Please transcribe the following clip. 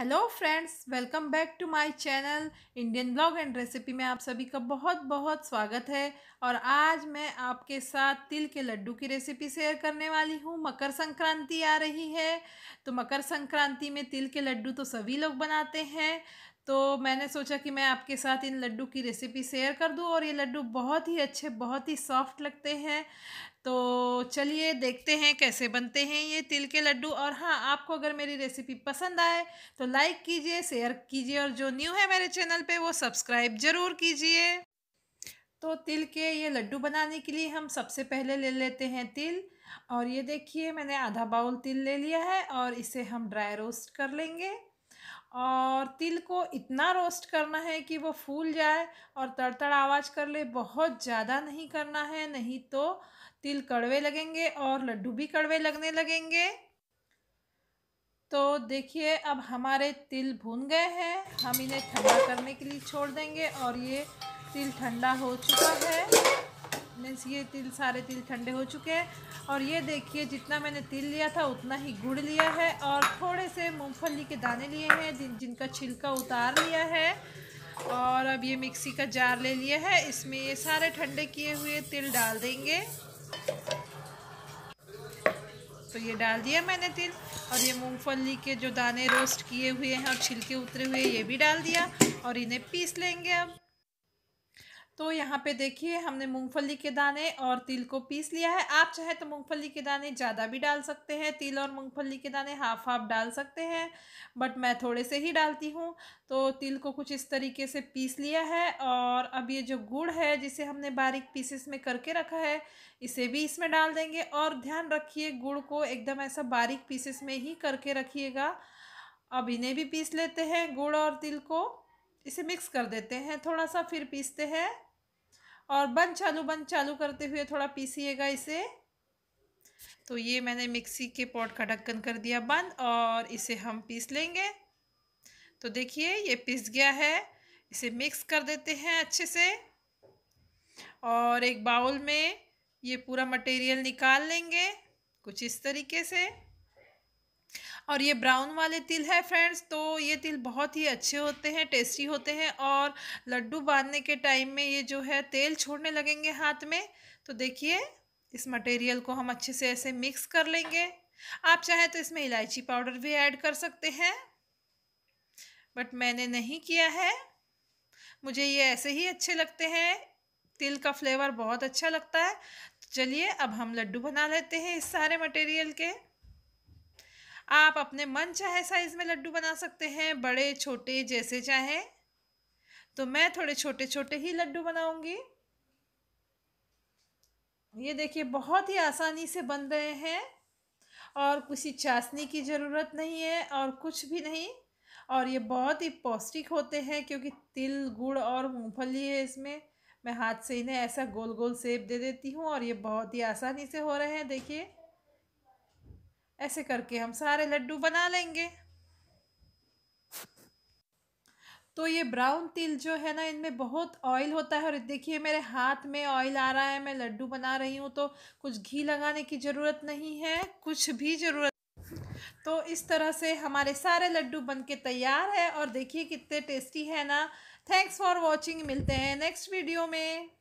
hello friends welcome back to my channel Indian blog and recipe में आप सभी का बहुत बहुत स्वागत है और आज मैं आपके साथ तिल के लड्डू की रेसिपी शेयर करने वाली हूँ मकर संक्रांति आ रही है तो मकर संक्रांति में तिल के लड्डू तो सभी लोग बनाते हैं तो मैंने सोचा कि मैं आपके साथ इन लड्डू की रेसिपी शेयर कर दूं और ये लड्डू बहुत ही अच्छे बहुत ही सॉफ्ट लगते हैं तो चलिए देखते हैं कैसे बनते हैं ये तिल के लड्डू और हाँ आपको अगर मेरी रेसिपी पसंद आए तो लाइक कीजिए शेयर कीजिए और जो न्यू है मेरे चैनल पे वो सब्सक्राइब ज़रूर कीजिए तो तिल के ये लड्डू बनाने के लिए हम सबसे पहले ले लेते हैं तिल और ये देखिए मैंने आधा बाउल तिल ले लिया है और इसे हम ड्राई रोस्ट कर लेंगे और तिल को इतना रोस्ट करना है कि वो फूल जाए और तड़तड़ आवाज़ कर ले बहुत ज़्यादा नहीं करना है नहीं तो तिल कड़वे लगेंगे और लड्डू भी कड़वे लगने लगेंगे तो देखिए अब हमारे तिल भून गए हैं हम इन्हें ठंडा करने के लिए छोड़ देंगे और ये तिल ठंडा हो चुका है मीन्स ये तिल सारे तिल ठंडे हो चुके हैं और ये देखिए जितना मैंने तिल लिया था उतना ही गुड़ लिया है और थोड़े से मूंगफली के दाने लिए हैं जिन जिनका छिलका उतार लिया है और अब ये मिक्सी का जार ले लिया है इसमें ये सारे ठंडे किए हुए तिल डाल देंगे तो ये डाल दिया मैंने तिल और ये मूंगफली के जो दाने रोस्ट किए हुए हैं और छिलके उतरे हुए ये भी डाल दिया और इन्हें पीस लेंगे अब तो यहाँ पे देखिए हमने मूंगफली के दाने और तिल को पीस लिया है आप चाहे तो मूंगफली के दाने ज़्यादा भी डाल सकते हैं तिल और मूंगफली के दाने हाफ हाफ डाल सकते हैं बट मैं थोड़े से ही डालती हूँ तो तिल को कुछ इस तरीके से पीस लिया है और अब ये जो गुड़ है जिसे हमने बारीक पीसेस में करके रखा है इसे भी इसमें डाल देंगे और ध्यान रखिए गुड़ को एकदम ऐसा बारीक पीसेस में ही करके रखिएगा अब इन्हें भी पीस लेते हैं गुड़ और तिल को इसे मिक्स कर देते हैं थोड़ा सा फिर पीसते हैं और बंद चालू बंद चालू करते हुए थोड़ा पीसीएगा इसे तो ये मैंने मिक्सी के पॉट का ढक्कन कर दिया बंद और इसे हम पीस लेंगे तो देखिए ये पिस गया है इसे मिक्स कर देते हैं अच्छे से और एक बाउल में ये पूरा मटेरियल निकाल लेंगे कुछ इस तरीके से और ये ब्राउन वाले तिल है फ्रेंड्स तो ये तिल बहुत ही अच्छे होते हैं टेस्टी होते हैं और लड्डू बांधने के टाइम में ये जो है तेल छोड़ने लगेंगे हाथ में तो देखिए इस मटेरियल को हम अच्छे से ऐसे मिक्स कर लेंगे आप चाहे तो इसमें इलायची पाउडर भी ऐड कर सकते हैं बट मैंने नहीं किया है मुझे ये ऐसे ही अच्छे लगते हैं तिल का फ्लेवर बहुत अच्छा लगता है तो चलिए अब हम लड्डू बना लेते हैं इस सारे मटेरियल के आप अपने मन चाहे साइज़ में लड्डू बना सकते हैं बड़े छोटे जैसे चाहे तो मैं थोड़े छोटे छोटे ही लड्डू बनाऊंगी ये देखिए बहुत ही आसानी से बन रहे हैं और किसी चाशनी की ज़रूरत नहीं है और कुछ भी नहीं और ये बहुत ही पौष्टिक होते हैं क्योंकि तिल गुड़ और मूंगफली है इसमें मैं हाथ से इन्हें ऐसा गोल गोल सेब दे देती हूँ और ये बहुत ही आसानी से हो रहे हैं देखिए ऐसे करके हम सारे लड्डू बना लेंगे तो ये ब्राउन तिल जो है ना इनमें बहुत ऑयल होता है और देखिए मेरे हाथ में ऑयल आ रहा है मैं लड्डू बना रही हूँ तो कुछ घी लगाने की ज़रूरत नहीं है कुछ भी ज़रूरत तो इस तरह से हमारे सारे लड्डू बन के तैयार है और देखिए कितने टेस्टी है ना थैंक्स फॉर वॉचिंग मिलते हैं नेक्स्ट वीडियो में